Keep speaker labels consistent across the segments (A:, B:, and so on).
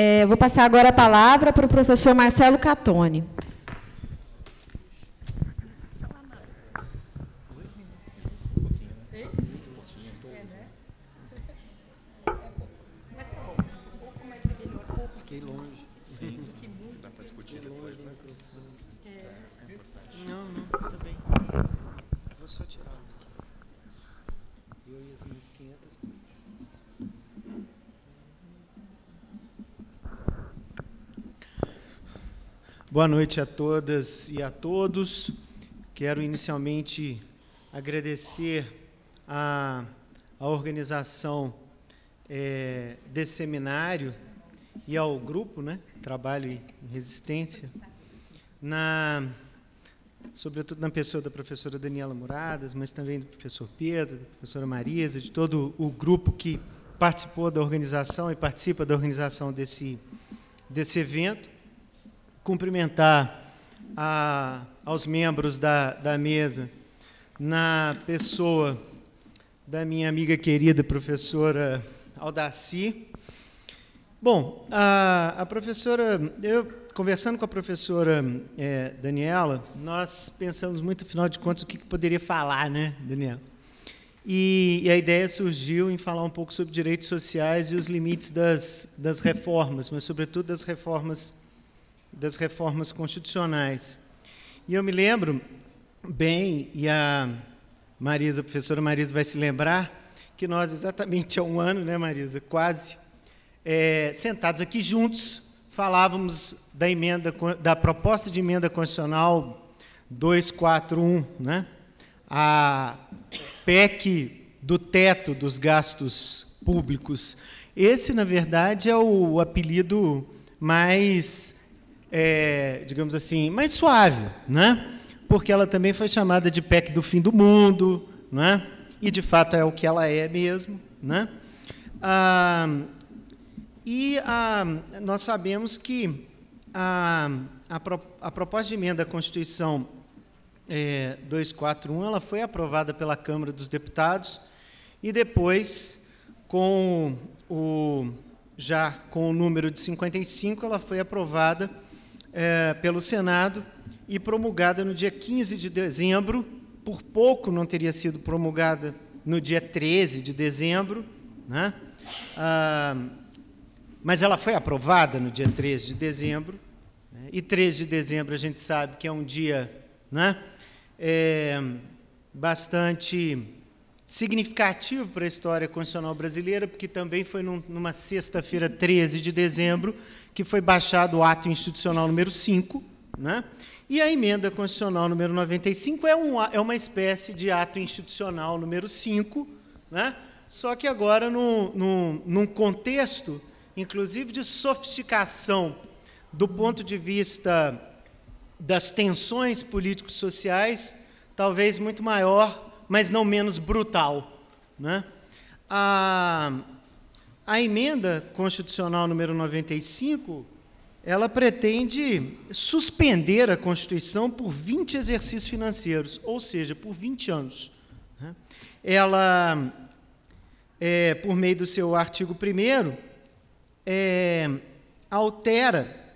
A: É, vou passar agora a palavra para o professor Marcelo Catone. Boa noite a todas e a todos. Quero inicialmente agradecer a, a organização é, desse seminário e ao grupo, né, Trabalho e Resistência, na, sobretudo na pessoa da professora Daniela Muradas, mas também do professor Pedro, da professora Marisa, de todo o grupo que participou da organização e participa da organização desse, desse evento cumprimentar a, aos membros da, da mesa, na pessoa da minha amiga querida professora Aldaci. Bom, a, a professora, eu conversando com a professora é, Daniela, nós pensamos muito, afinal de contas, o que, que poderia falar, né, Daniela? E, e, a ideia surgiu em falar um pouco sobre direitos sociais e os limites das, das reformas, mas, sobretudo, das reformas das reformas constitucionais. E eu me lembro bem, e a Marisa, a professora Marisa vai se lembrar, que nós, exatamente há um ano, né, Marisa, quase, é, sentados aqui juntos, falávamos da emenda, da proposta de emenda constitucional 241, né? a PEC do teto dos gastos públicos. Esse, na verdade, é o apelido mais é, digamos assim, mais suave, né? porque ela também foi chamada de PEC do fim do mundo, né? e de fato é o que ela é mesmo. Né? Ah, e ah, nós sabemos que a, a, pro, a, proposta de emenda à Constituição é, 241 ela foi aprovada pela Câmara dos Deputados e depois, com o, já com o número de 55, ela foi aprovada é, pelo Senado e promulgada no dia 15 de dezembro. Por pouco não teria sido promulgada no dia 13 de dezembro, né? Ah, mas ela foi aprovada no dia 13 de dezembro. Né? E 13 de dezembro a gente sabe que é um dia né? É, bastante significativo para a história constitucional brasileira, porque também foi num, numa sexta-feira, 13 de dezembro, que foi baixado o ato institucional número 5, né? e a emenda constitucional número 95 é, um, é uma espécie de ato institucional número 5, né? só que agora num, no num contexto, inclusive, de sofisticação do ponto de vista das tensões políticos sociais, talvez muito maior mas não menos brutal. Né? A, a emenda constitucional número 95, ela pretende suspender a Constituição por 20 exercícios financeiros, ou seja, por 20 anos. Né? Ela, é, por meio do seu artigo 1 é, altera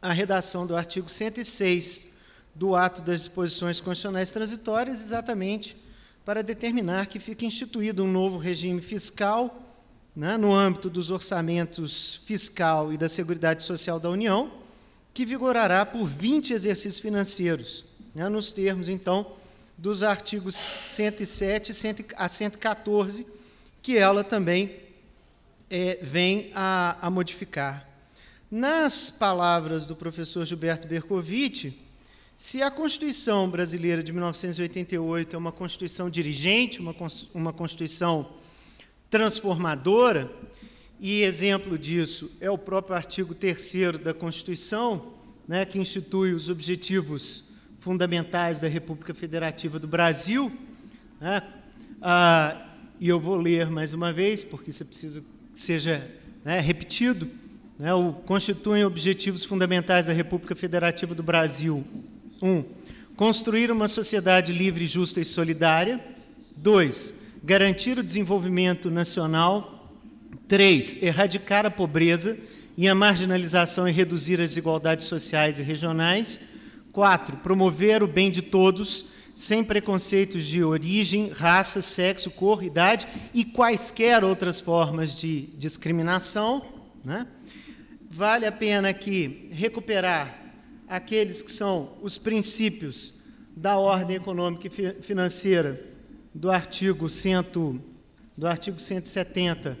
A: a redação do artigo 106 do ato das disposições constitucionais transitórias exatamente para determinar que fique instituído um novo regime fiscal né, no âmbito dos orçamentos fiscal e da Seguridade Social da União, que vigorará por 20 exercícios financeiros, né, nos termos, então, dos artigos 107 a 114, que ela também é, vem a, a modificar. Nas palavras do professor Gilberto Bercovitch, se a Constituição brasileira de 1988 é uma Constituição dirigente, uma, uma Constituição transformadora, e exemplo disso é o próprio artigo 3 da Constituição, né, que institui os objetivos fundamentais da República Federativa do Brasil. Né? Ah, e eu vou ler mais uma vez, porque isso é preciso que seja né, repetido. Né? O, constituem objetivos fundamentais da República Federativa do Brasil 1. Um, construir uma sociedade livre, justa e solidária. 2. Garantir o desenvolvimento nacional. 3. Erradicar a pobreza e a marginalização e reduzir as desigualdades sociais e regionais. 4. Promover o bem de todos, sem preconceitos de origem, raça, sexo, cor, idade e quaisquer outras formas de discriminação. Né? Vale a pena aqui recuperar aqueles que são os princípios da ordem econômica e financeira do artigo, 100, do artigo 170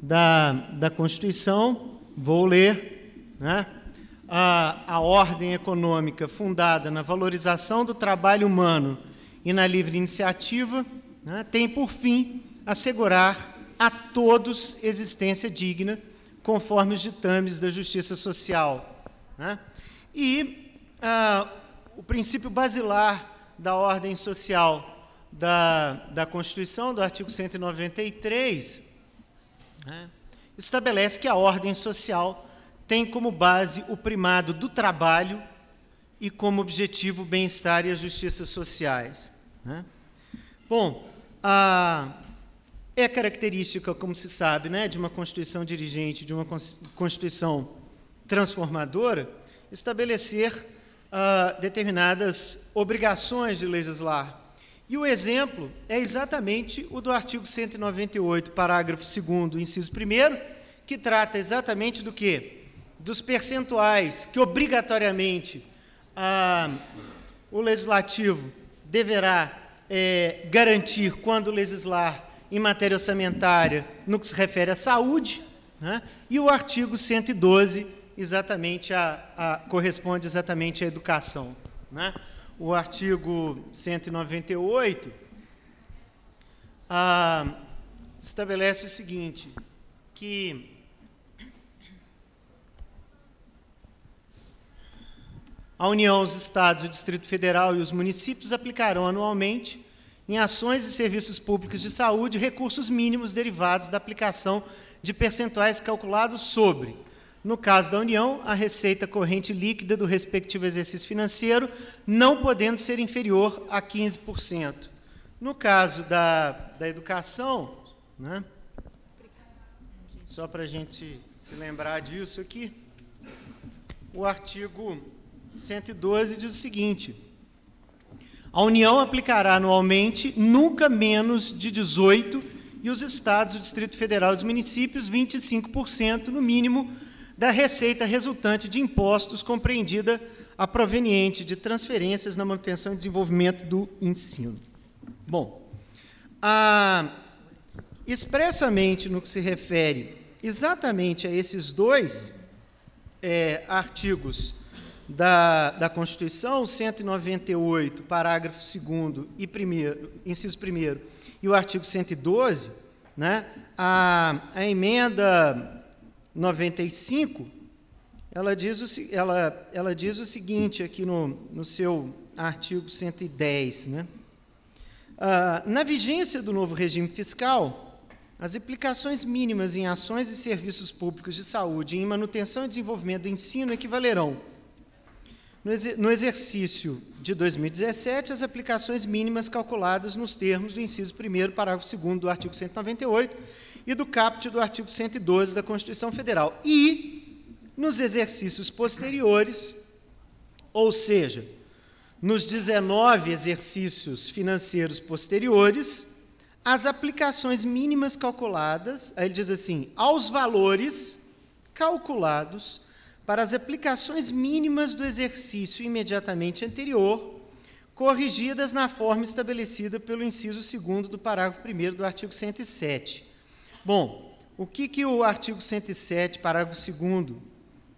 A: da, da Constituição, vou ler, né? a, a ordem econômica fundada na valorização do trabalho humano e na livre iniciativa, né? tem por fim assegurar a todos existência digna, conforme os ditames da justiça social. Né? E ah, o princípio basilar da ordem social da, da Constituição, do artigo 193, né, estabelece que a ordem social tem como base o primado do trabalho e como objetivo o bem-estar e as justiças sociais. Né? Bom, a, é característica, como se sabe, né, de uma Constituição dirigente, de uma Constituição transformadora, estabelecer uh, determinadas obrigações de legislar. E o exemplo é exatamente o do artigo 198, parágrafo 2, inciso 1, que trata exatamente do quê? Dos percentuais que obrigatoriamente ah, o legislativo deverá é, garantir quando legislar em matéria orçamentária no que se refere à saúde, né? e o artigo 112, exatamente a, a corresponde exatamente à educação. Né? O artigo 198 ah, estabelece o seguinte, que A União, os Estados, o Distrito Federal e os municípios aplicarão anualmente em ações e serviços públicos de saúde recursos mínimos derivados da aplicação de percentuais calculados sobre no caso da União, a receita corrente líquida do respectivo exercício financeiro não podendo ser inferior a 15%. No caso da, da educação, né? só para a gente se lembrar disso aqui, o artigo 112 diz o seguinte: a União aplicará anualmente nunca menos de 18 e os estados, o Distrito Federal e os municípios 25% no mínimo da receita resultante de impostos compreendida a proveniente de transferências na manutenção e desenvolvimento do ensino. Bom, a, expressamente no que se refere exatamente a esses dois é, artigos da, da Constituição, 198, parágrafo 2 e primeiro, inciso 1 e o artigo 112, né, a, a emenda 95, ela diz o, ela, ela diz o seguinte aqui no, no seu artigo 110. Né? Ah, na vigência do novo regime fiscal, as implicações mínimas em ações e serviços públicos de saúde e em manutenção e desenvolvimento do ensino equivalerão. No exercício de 2017, as aplicações mínimas calculadas nos termos do inciso 1, parágrafo 2 do artigo 198 e do caput do artigo 112 da Constituição Federal. E, nos exercícios posteriores, ou seja, nos 19 exercícios financeiros posteriores, as aplicações mínimas calculadas, aí ele diz assim, aos valores calculados para as aplicações mínimas do exercício imediatamente anterior, corrigidas na forma estabelecida pelo inciso 2 do parágrafo 1 do artigo 107. Bom, o que, que o artigo 107, parágrafo 2,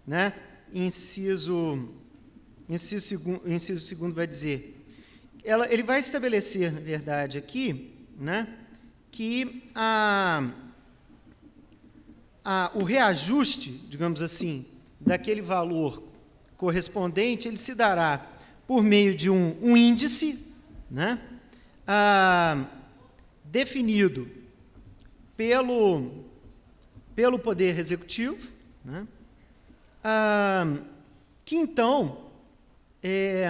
A: né, inciso, inciso, segundo, inciso segundo vai dizer? Ela, ele vai estabelecer, na verdade, aqui, né, que a, a, o reajuste, digamos assim, daquele valor correspondente, ele se dará por meio de um, um índice né, a, ah, definido pelo, pelo Poder Executivo, né? ah, que então. É...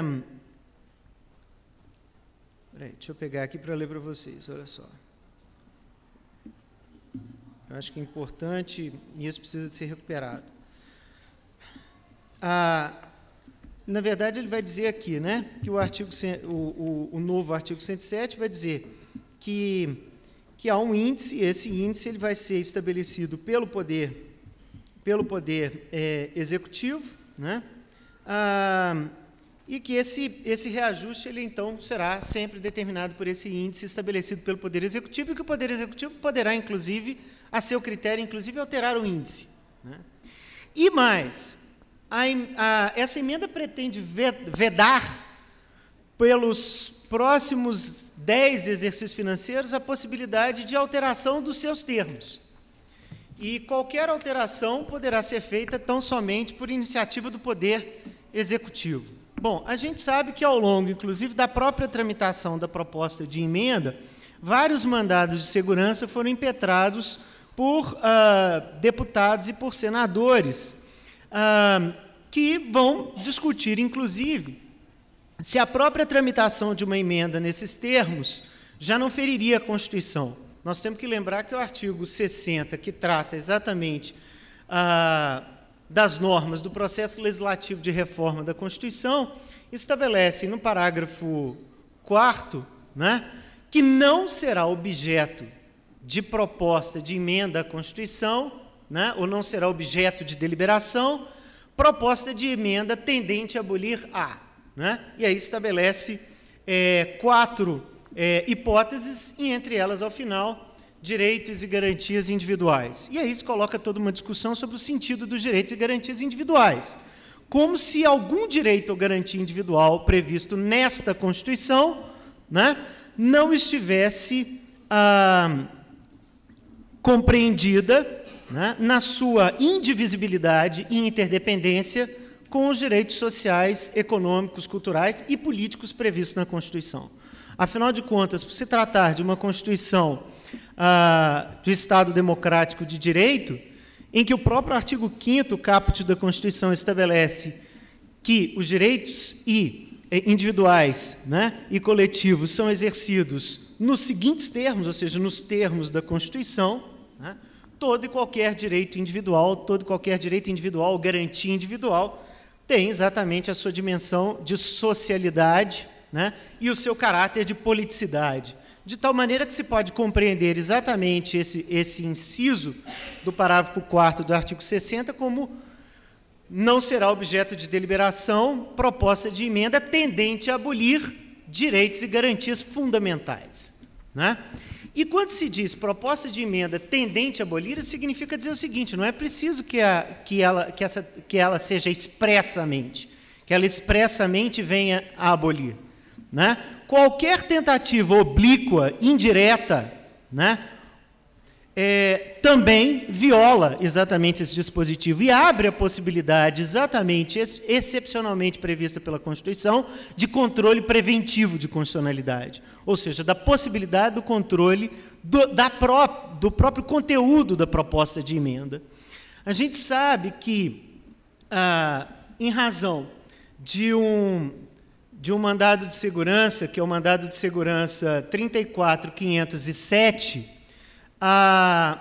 A: Peraí, deixa eu pegar aqui para ler para vocês, olha só. Eu acho que é importante e isso precisa de ser recuperado. Ah, na verdade, ele vai dizer aqui né, que o, artigo, o, o, o novo artigo 107 vai dizer que que há um índice, esse índice ele vai ser estabelecido pelo poder, pelo poder é, executivo, né? Ah, e que esse, esse reajuste ele então será sempre determinado por esse índice estabelecido pelo poder executivo e que o poder executivo poderá inclusive a seu critério inclusive alterar o índice. Né? E mais, a, a, essa emenda pretende vedar pelos próximos 10 exercícios financeiros a possibilidade de alteração dos seus termos. E qualquer alteração poderá ser feita tão somente por iniciativa do Poder Executivo. Bom, a gente sabe que ao longo, inclusive, da própria tramitação da proposta de emenda, vários mandados de segurança foram impetrados por ah, deputados e por senadores, ah, que vão discutir, inclusive, se a própria tramitação de uma emenda nesses termos já não feriria a Constituição. Nós temos que lembrar que o artigo 60, que trata exatamente ah, das normas do processo legislativo de reforma da Constituição, estabelece no parágrafo 4 né, que não será objeto de proposta de emenda à Constituição, né, ou não será objeto de deliberação, proposta de emenda tendente a abolir a né? E aí estabelece é, quatro é, hipóteses, e entre elas, ao final, direitos e garantias individuais. E aí se coloca toda uma discussão sobre o sentido dos direitos e garantias individuais. Como se algum direito ou garantia individual previsto nesta Constituição né, não estivesse ah, compreendida né, na sua indivisibilidade e interdependência com os direitos sociais, econômicos, culturais e políticos previstos na Constituição. Afinal de contas, por se tratar de uma Constituição ah, do Estado Democrático de Direito, em que o próprio artigo 5 caput da Constituição estabelece que os direitos e eh, individuais né, e coletivos são exercidos nos seguintes termos, ou seja, nos termos da Constituição, né, todo e qualquer direito individual, todo e qualquer direito individual, garantia individual, tem exatamente a sua dimensão de socialidade né, e o seu caráter de politicidade. De tal maneira que se pode compreender exatamente esse, esse inciso do parágrafo 4 do artigo 60 como não será objeto de deliberação proposta de emenda tendente a abolir direitos e garantias fundamentais. Né? E quando se diz proposta de emenda tendente a abolir, significa dizer o seguinte: não é preciso que, a, que, ela, que, essa, que ela seja expressamente, que ela expressamente venha a abolir. Né? Qualquer tentativa oblíqua, indireta, né? é, também viola exatamente esse dispositivo e abre a possibilidade, exatamente, ex excepcionalmente prevista pela Constituição, de controle preventivo de constitucionalidade, ou seja, da possibilidade do controle do, da pró do próprio conteúdo da proposta de emenda. A gente sabe que, ah, em razão de um, de um mandado de segurança, que é o mandado de segurança 34507, ah,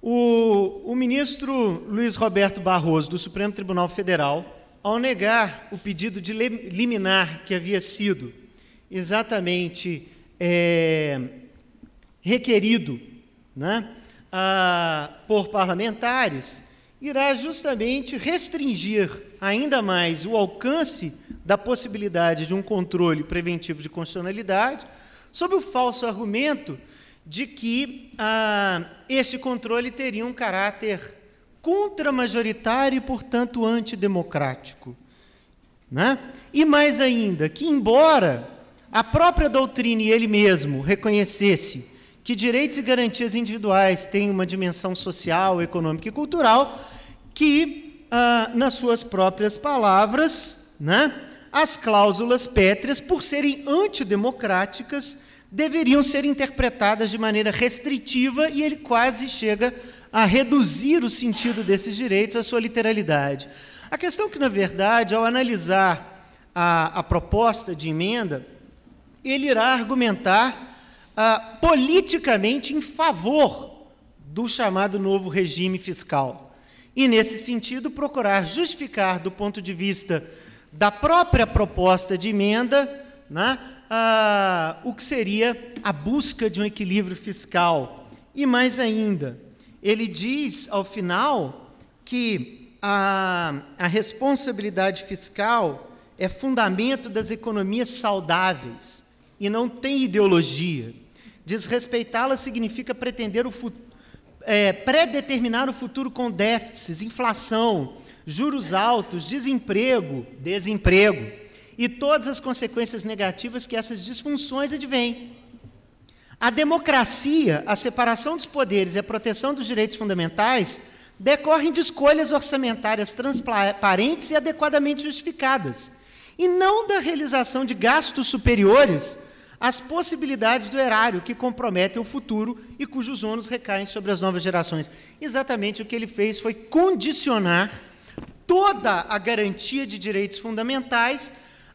A: o, o ministro Luiz Roberto Barroso, do Supremo Tribunal Federal, ao negar o pedido de liminar que havia sido exatamente é, requerido né, a, por parlamentares, irá justamente restringir ainda mais o alcance da possibilidade de um controle preventivo de constitucionalidade sob o falso argumento de que ah, este controle teria um caráter contramajoritário e, portanto, antidemocrático. Né? E mais ainda, que embora a própria doutrina e ele mesmo reconhecesse que direitos e garantias individuais têm uma dimensão social, econômica e cultural, que, ah, nas suas próprias palavras, né, as cláusulas pétreas, por serem antidemocráticas, deveriam ser interpretadas de maneira restritiva e ele quase chega a reduzir o sentido desses direitos à sua literalidade. A questão que, na verdade, ao analisar a, a proposta de emenda, ele irá argumentar ah, politicamente em favor do chamado novo regime fiscal. E, nesse sentido, procurar justificar, do ponto de vista da própria proposta de emenda, né, ah, o que seria a busca de um equilíbrio fiscal. E mais ainda, ele diz ao final que a, a responsabilidade fiscal é fundamento das economias saudáveis e não tem ideologia. Desrespeitá-la significa pretender o futuro. É, predeterminar o futuro com déficits, inflação, juros altos, desemprego, desemprego, e todas as consequências negativas que essas disfunções advêm. A democracia, a separação dos poderes e a proteção dos direitos fundamentais decorrem de escolhas orçamentárias transparentes e adequadamente justificadas, e não da realização de gastos superiores às possibilidades do erário que comprometem o futuro e cujos ônus recaem sobre as novas gerações. Exatamente o que ele fez foi condicionar toda a garantia de direitos fundamentais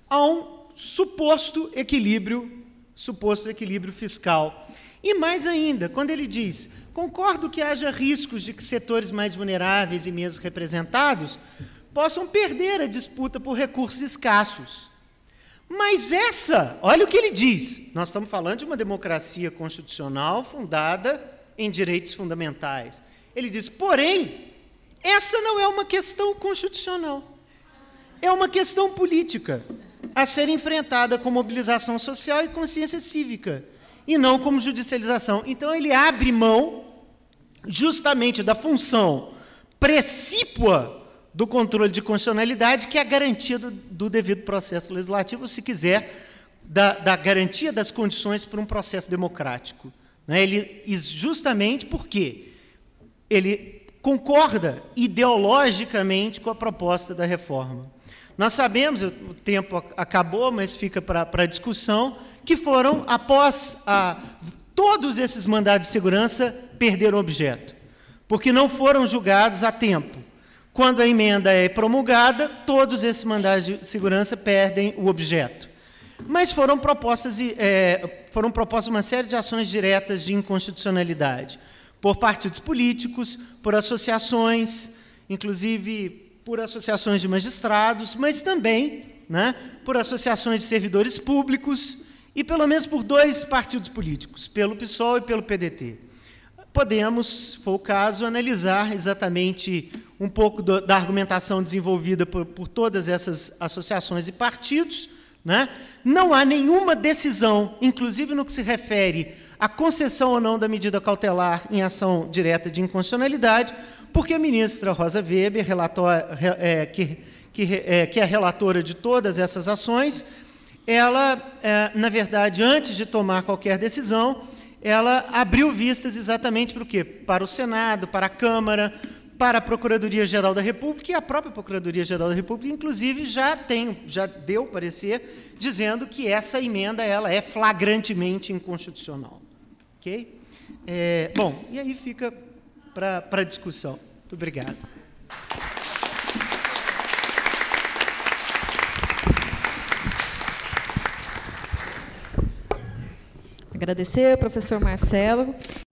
A: a um suposto equilíbrio, suposto equilíbrio fiscal. E mais ainda, quando ele diz: "Concordo que haja riscos de que setores mais vulneráveis e menos representados possam perder a disputa por recursos escassos". Mas essa, olha o que ele diz. Nós estamos falando de uma democracia constitucional fundada em direitos fundamentais. Ele diz: "Porém, essa não é uma questão constitucional. É uma questão política a ser enfrentada com mobilização social e consciência cívica, e não como judicialização. Então, ele abre mão justamente da função precípua do controle de constitucionalidade, que é a garantia do, do devido processo legislativo, se quiser, da, da, garantia das condições para um processo democrático. Né? Ele, justamente porque ele concorda ideologicamente com a proposta da reforma. Nós sabemos, o tempo acabou, mas fica para discussão, que foram, após a, todos esses mandados de segurança, perderam objeto, porque não foram julgados a tempo. Quando a emenda é promulgada, todos esses mandados de segurança perdem o objeto. Mas foram propostas, é, foram propostas uma série de ações diretas de inconstitucionalidade por partidos políticos, por associações, inclusive por associações de magistrados, mas também né, por associações de servidores públicos e pelo menos por dois partidos políticos, pelo PSOL e pelo PDT. Podemos, se for o caso, analisar exatamente um pouco do, da argumentação desenvolvida por, por todas essas associações e partidos. Né? Não há nenhuma decisão, inclusive no que se refere a concessão ou não da medida cautelar em ação direta de inconstitucionalidade, porque a ministra Rosa Weber, relator, é, que, que, é, que é relatora de todas essas ações, ela, é, na verdade, antes de tomar qualquer decisão, ela abriu vistas exatamente para o quê? Para o Senado, para a Câmara, para a Procuradoria-Geral da República, e a própria Procuradoria-Geral da República, inclusive, já tem, já deu parecer dizendo que essa emenda ela é flagrantemente inconstitucional. Ok? É, bom, e aí fica para discussão. Muito obrigado. Agradecer ao professor Marcelo.